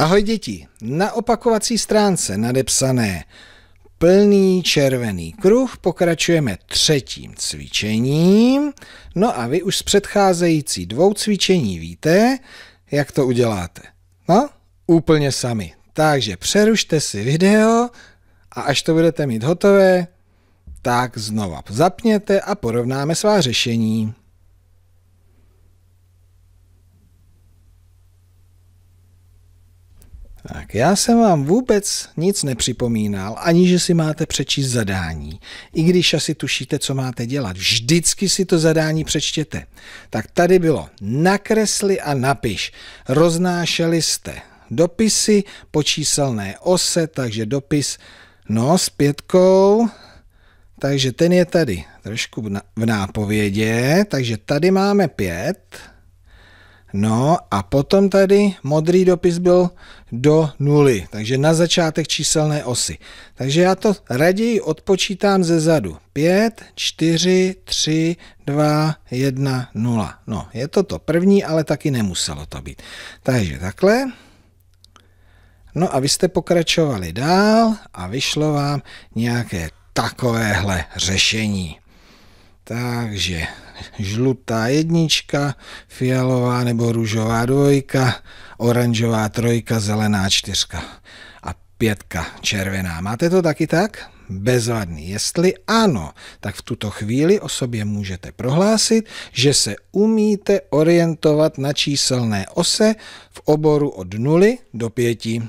Ahoj děti, na opakovací stránce nadepsané plný červený kruh pokračujeme třetím cvičením. No a vy už z předcházející dvou cvičení víte, jak to uděláte. No, úplně sami. Takže přerušte si video a až to budete mít hotové, tak znova zapněte a porovnáme svá řešení. Tak, já jsem vám vůbec nic nepřipomínal, ani že si máte přečíst zadání. I když asi tušíte, co máte dělat, vždycky si to zadání přečtěte. Tak tady bylo, nakresli a napiš. Roznášeli jste dopisy po číselné ose, takže dopis, no, s pětkou, takže ten je tady trošku v nápovědě, takže tady máme pět, No a potom tady modrý dopis byl do nuly, takže na začátek číselné osy. Takže já to raději odpočítám ze zadu. 5, 4, 3, 2, 1, 0. No, je to to první, ale taky nemuselo to být. Takže takhle. No a vy jste pokračovali dál a vyšlo vám nějaké takovéhle řešení. Takže žlutá jednička, fialová nebo růžová dvojka, oranžová trojka, zelená čtyřka a pětka červená. Máte to taky tak? bezvadný. Jestli ano, tak v tuto chvíli o sobě můžete prohlásit, že se umíte orientovat na číselné ose v oboru od 0 do 5.